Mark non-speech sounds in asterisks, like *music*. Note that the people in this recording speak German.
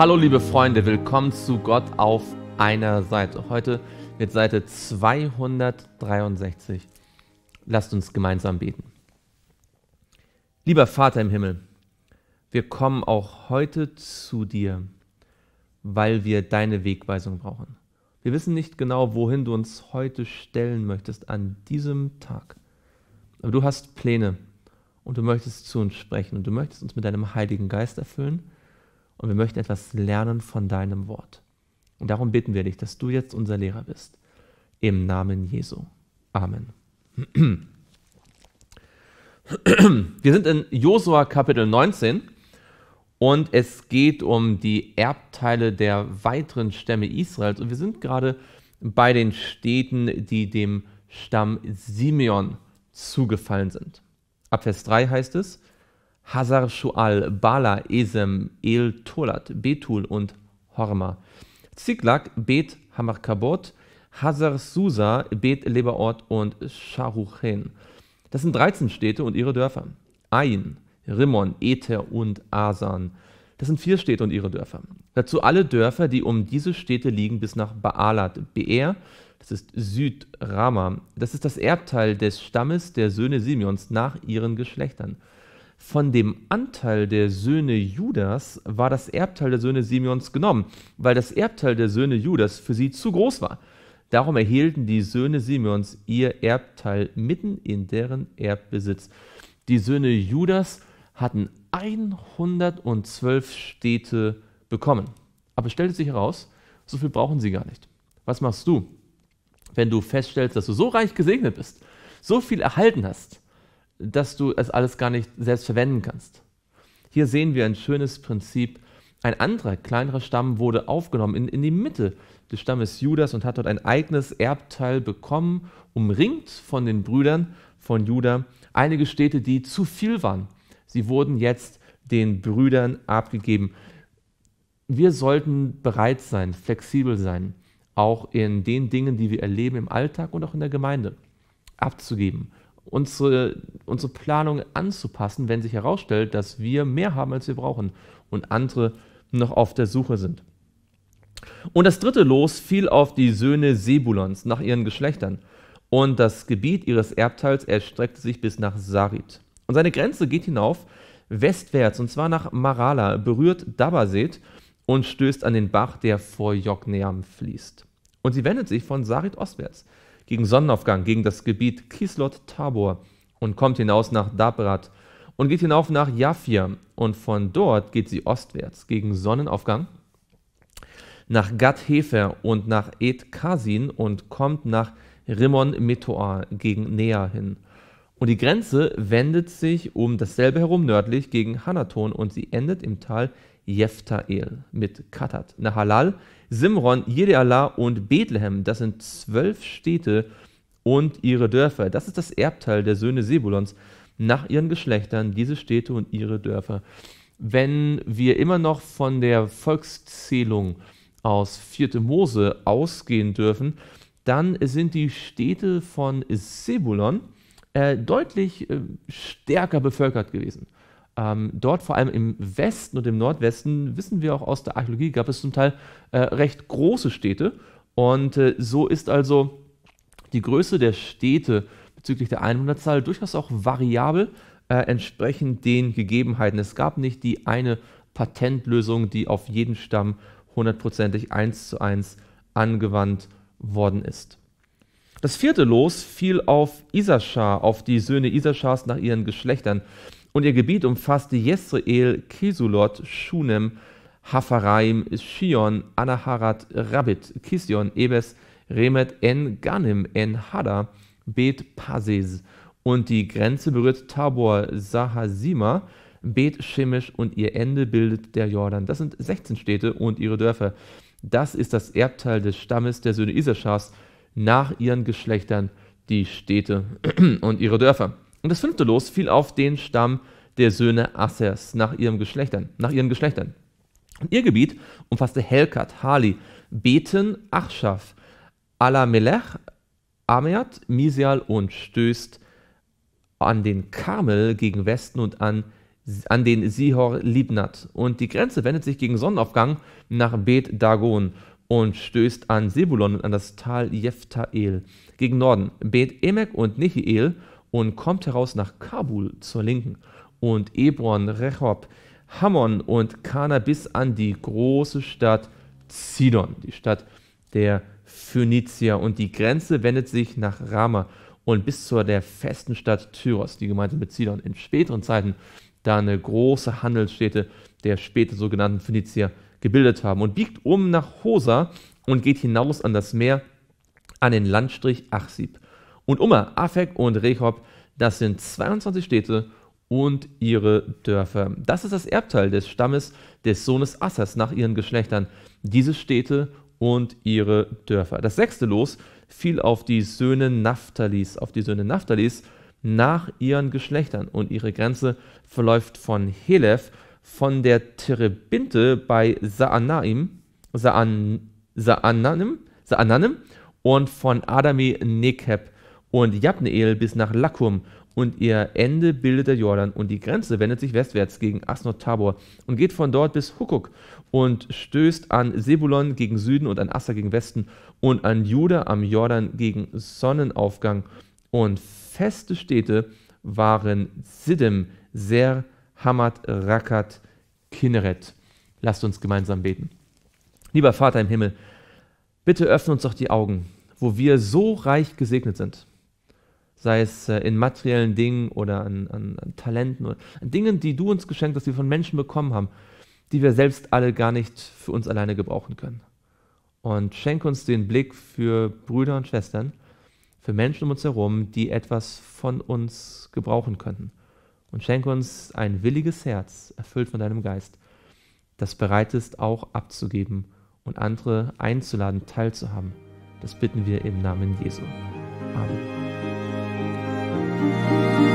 Hallo liebe Freunde, willkommen zu Gott auf einer Seite. Heute mit Seite 263. Lasst uns gemeinsam beten. Lieber Vater im Himmel, wir kommen auch heute zu dir, weil wir deine Wegweisung brauchen. Wir wissen nicht genau, wohin du uns heute stellen möchtest an diesem Tag. Aber du hast Pläne und du möchtest zu uns sprechen und du möchtest uns mit deinem Heiligen Geist erfüllen und wir möchten etwas lernen von deinem Wort. Und darum bitten wir dich, dass du jetzt unser Lehrer bist. Im Namen Jesu. Amen. *clears throat* Wir sind in Josua Kapitel 19 und es geht um die Erbteile der weiteren Stämme Israels. Und wir sind gerade bei den Städten, die dem Stamm Simeon zugefallen sind. Ab Vers 3 heißt es, Hazar Shual, Bala, Esem, El Tolat, Betul und Horma. Ziklag, Bet Hamarkabot, Hazar Susa, Bet Leberort und Sharuchen. Das sind 13 Städte und ihre Dörfer. Ain, Rimmon, Ether und Asan. Das sind vier Städte und ihre Dörfer. Dazu alle Dörfer, die um diese Städte liegen, bis nach Baalat, Beer, das ist Südrama. Das ist das Erbteil des Stammes der Söhne Simeons nach ihren Geschlechtern von dem Anteil der Söhne Judas war das Erbteil der Söhne Simeons genommen, weil das Erbteil der Söhne Judas für sie zu groß war. Darum erhielten die Söhne Simeons ihr Erbteil mitten in deren Erbbesitz. Die Söhne Judas hatten 112 Städte bekommen. Aber stellte sich heraus, so viel brauchen sie gar nicht. Was machst du, wenn du feststellst, dass du so reich gesegnet bist, so viel erhalten hast, dass du es alles gar nicht selbst verwenden kannst. Hier sehen wir ein schönes Prinzip. Ein anderer, kleinerer Stamm wurde aufgenommen in, in die Mitte des Stammes Judas und hat dort ein eigenes Erbteil bekommen, umringt von den Brüdern von Judah. Einige Städte, die zu viel waren, sie wurden jetzt den Brüdern abgegeben. Wir sollten bereit sein, flexibel sein, auch in den Dingen, die wir erleben im Alltag und auch in der Gemeinde, abzugeben unsere, unsere Planung anzupassen, wenn sich herausstellt, dass wir mehr haben, als wir brauchen und andere noch auf der Suche sind. Und das dritte Los fiel auf die Söhne Sebulons nach ihren Geschlechtern. Und das Gebiet ihres Erbteils erstreckte sich bis nach Sarit. Und seine Grenze geht hinauf westwärts, und zwar nach Marala, berührt Dabaset und stößt an den Bach, der vor Jogneam fließt. Und sie wendet sich von Sarit ostwärts gegen Sonnenaufgang, gegen das Gebiet Kislot Tabor und kommt hinaus nach Dabrat und geht hinauf nach Jaffir und von dort geht sie ostwärts gegen Sonnenaufgang nach Gad Hefer und nach Ed Kasin und kommt nach Rimmon Metoar gegen Nea hin und die Grenze wendet sich um dasselbe herum nördlich gegen Hanaton und sie endet im Tal Jeftael mit Katat, Nahalal, Simron, Jereala und Bethlehem. Das sind zwölf Städte und ihre Dörfer. Das ist das Erbteil der Söhne Sebulons nach ihren Geschlechtern, diese Städte und ihre Dörfer. Wenn wir immer noch von der Volkszählung aus 4. Mose ausgehen dürfen, dann sind die Städte von Sebulon, äh, deutlich äh, stärker bevölkert gewesen. Ähm, dort vor allem im Westen und im Nordwesten, wissen wir auch aus der Archäologie, gab es zum Teil äh, recht große Städte. Und äh, so ist also die Größe der Städte bezüglich der Einwohnerzahl durchaus auch variabel, äh, entsprechend den Gegebenheiten. Es gab nicht die eine Patentlösung, die auf jeden Stamm hundertprozentig eins zu eins angewandt worden ist. Das vierte Los fiel auf Isaschar, auf die Söhne Isaschars nach ihren Geschlechtern. Und ihr Gebiet umfasste Jezreel, Kesulot, Shunem, Hafaraim, Shion, Anaharat, Rabbit, Kision, Ebes, Remet, En Ganim, En Hada, Bet Pases. Und die Grenze berührt Tabor, Sahasima, Bet Shemesh und ihr Ende bildet der Jordan. Das sind 16 Städte und ihre Dörfer. Das ist das Erbteil des Stammes der Söhne Isaschars nach ihren Geschlechtern die Städte *clears throat* und ihre Dörfer. Und das fünfte Los fiel auf den Stamm der Söhne Assers nach, ihrem Geschlechtern, nach ihren Geschlechtern. Und ihr Gebiet umfasste Helkat, Hali, Beten, Achschaf, Alamelech, Ameat, Misial und stößt an den Karmel gegen Westen und an, an den Sihor Libnat. Und die Grenze wendet sich gegen Sonnenaufgang nach Bet Dagon, und stößt an Sebulon und an das Tal Jeftael. Gegen Norden Bet Emek und Nehiel und kommt heraus nach Kabul zur Linken und Ebron, Rehob, Hammon und Kana bis an die große Stadt Zidon, die Stadt der Phönizier. Und die Grenze wendet sich nach Rama und bis zur der festen Stadt Tyros, die gemeinsam mit Zidon. In späteren Zeiten da eine große Handelsstätte der später sogenannten Phönizier gebildet haben und biegt um nach Hosa und geht hinaus an das Meer, an den Landstrich Achsib. Und Umar, Afek und Rehob, das sind 22 Städte und ihre Dörfer. Das ist das Erbteil des Stammes des Sohnes Assas nach ihren Geschlechtern. Diese Städte und ihre Dörfer. Das sechste Los fiel auf die Söhne Naphtalis, auf die Söhne Naphtalis nach ihren Geschlechtern. Und ihre Grenze verläuft von Helef von der Terebinte bei Saanaim, Saananim, Saananim und von Adami Nekeb und Jabneel bis nach Lakum und ihr Ende bildet der Jordan und die Grenze wendet sich westwärts gegen Asnot Tabor und geht von dort bis Hukuk und stößt an Sebulon gegen Süden und an Asser gegen Westen und an Juda am Jordan gegen Sonnenaufgang und feste Städte waren Siddim, Ser, Hamad Rakat Kinneret. Lasst uns gemeinsam beten. Lieber Vater im Himmel, bitte öffne uns doch die Augen, wo wir so reich gesegnet sind. Sei es äh, in materiellen Dingen oder an, an, an Talenten oder an Dingen, die du uns geschenkt hast, die wir von Menschen bekommen haben, die wir selbst alle gar nicht für uns alleine gebrauchen können. Und schenke uns den Blick für Brüder und Schwestern, für Menschen um uns herum, die etwas von uns gebrauchen könnten und schenke uns ein williges Herz, erfüllt von deinem Geist, das bereit ist, auch abzugeben und andere einzuladen, teilzuhaben. Das bitten wir im Namen Jesu. Amen.